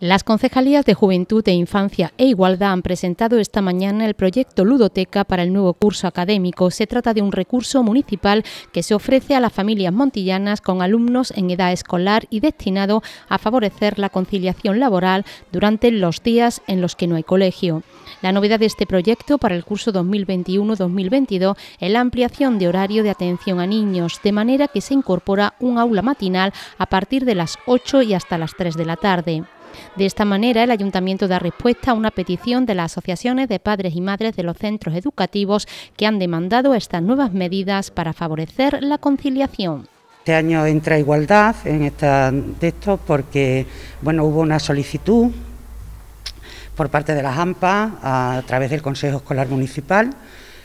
Las concejalías de Juventud e Infancia e Igualdad han presentado esta mañana el proyecto Ludoteca para el nuevo curso académico. Se trata de un recurso municipal que se ofrece a las familias montillanas con alumnos en edad escolar y destinado a favorecer la conciliación laboral durante los días en los que no hay colegio. La novedad de este proyecto para el curso 2021-2022 es la ampliación de horario de atención a niños, de manera que se incorpora un aula matinal a partir de las 8 y hasta las 3 de la tarde. De esta manera, el ayuntamiento da respuesta a una petición de las asociaciones de padres y madres de los centros educativos que han demandado estas nuevas medidas para favorecer la conciliación. Este año entra igualdad en esta, de esto porque hubo una solicitud por parte de las AMPA a través del Consejo Escolar Municipal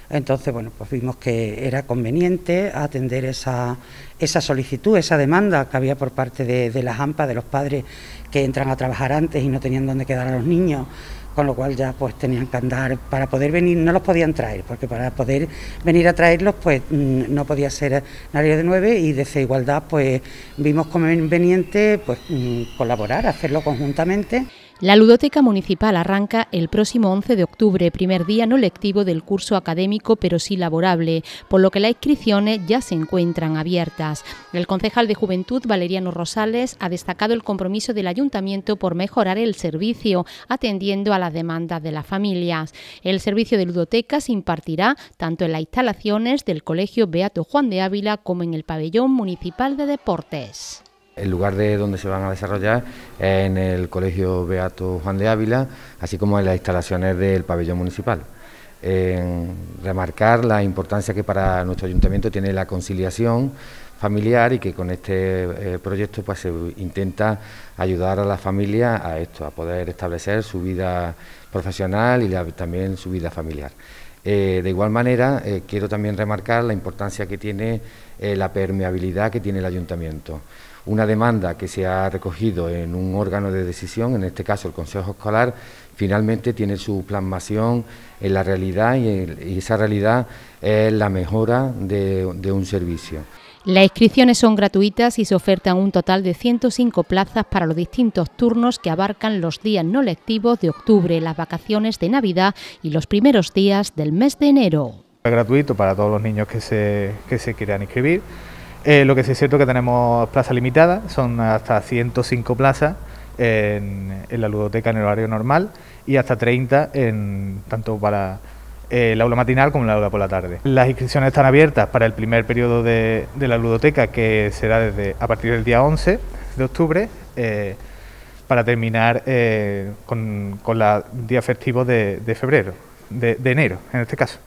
entonces, bueno, pues vimos que era conveniente atender esa, esa solicitud, esa demanda que había por parte de, de las AMPA, de los padres que entran a trabajar antes y no tenían dónde quedar a los niños con lo cual ya pues tenían que andar para poder venir no los podían traer porque para poder venir a traerlos pues mm, no podía ser nadie de nueve y desde igualdad pues vimos conveniente pues mm, colaborar hacerlo conjuntamente la Ludoteca Municipal arranca el próximo 11 de octubre, primer día no lectivo del curso académico pero sí laborable, por lo que las inscripciones ya se encuentran abiertas. El concejal de Juventud, Valeriano Rosales, ha destacado el compromiso del ayuntamiento por mejorar el servicio, atendiendo a las demandas de las familias. El servicio de ludoteca se impartirá tanto en las instalaciones del Colegio Beato Juan de Ávila como en el pabellón municipal de deportes. El lugar de donde se van a desarrollar es en el Colegio Beato Juan de Ávila, así como en las instalaciones del pabellón municipal. remarcar la importancia que para nuestro ayuntamiento tiene la conciliación familiar y que con este eh, proyecto pues, se intenta ayudar a la familia a esto, a poder establecer su vida profesional y también su vida familiar. Eh, de igual manera, eh, quiero también remarcar la importancia que tiene eh, la permeabilidad que tiene el ayuntamiento. Una demanda que se ha recogido en un órgano de decisión, en este caso el Consejo Escolar, finalmente tiene su plasmación en la realidad y, esa realidad es la mejora de un servicio. Las inscripciones son gratuitas y se ofertan un total de 105 plazas para los distintos turnos que abarcan los días no lectivos de octubre, las vacaciones de Navidad y los primeros días del mes de enero. Es gratuito para todos los niños que se, quieran inscribir. Eh, lo que sí es cierto es que tenemos plazas limitadas, son hasta 105 plazas en, en la ludoteca en el horario normal y hasta 30 en, tanto para el eh, aula matinal como el aula por la tarde. Las inscripciones están abiertas para el primer periodo de, la ludoteca, que será desde a partir del día 11 de octubre, eh, para terminar eh, con, con día festivo de, febrero, de enero en este caso.